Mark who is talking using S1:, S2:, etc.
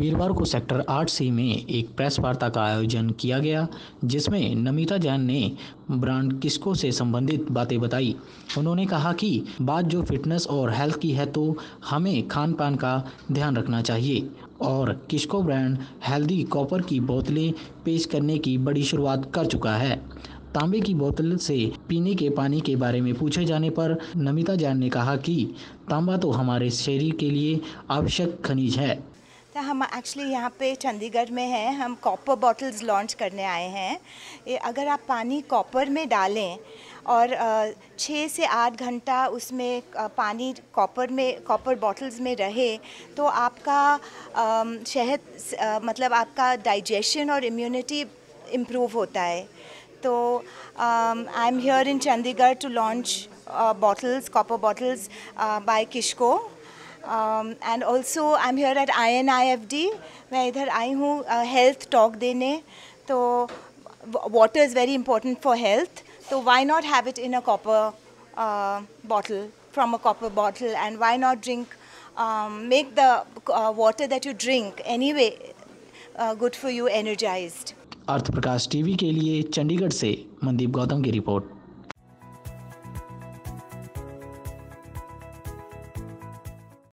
S1: वीरवार को सेक्टर आठ सी में एक प्रेस वार्ता का आयोजन किया गया जिसमें नमिता जैन ने ब्रांड किस्को से संबंधित बातें बताई उन्होंने कहा कि बात जो फिटनेस और हेल्थ की है तो हमें खान पान का ध्यान रखना चाहिए और किस्को ब्रांड हेल्दी कॉपर की बोतलें पेश करने की बड़ी शुरुआत कर चुका है तांबे की बोतल से पीने के पानी के बारे में पूछे जाने पर नमिता जैन ने कहा कि तांबा तो हमारे शरीर के लिए आवश्यक खनिज है
S2: हाँ, हम एक्चुअली यहाँ पे चंडीगढ़ में हैं हम कॉपर बॉटल्स लॉन्च करने आए हैं ये अगर आप पानी कॉपर में डालें और छः से आठ घंटा उसमें पानी कॉपर में कॉपर बॉटल्स में रहे तो आपका शहद मतलब आपका डाइजेशन और इम्यूनिटी इम्प्रूव होता है तो I am here in Chandigarh to launch bottles copper bottles by किशको and also I am here at I N I F D मैं इधर आई हूँ हेल्थ uh, टॉक देने तो water is very important for health तो why not have it in a copper bottle from a copper bottle and why not drink make the uh, that you drink anyway good for you you
S1: अर्थ uh, Prakash TV के लिए चंडीगढ़ से मनदीप गौतम की report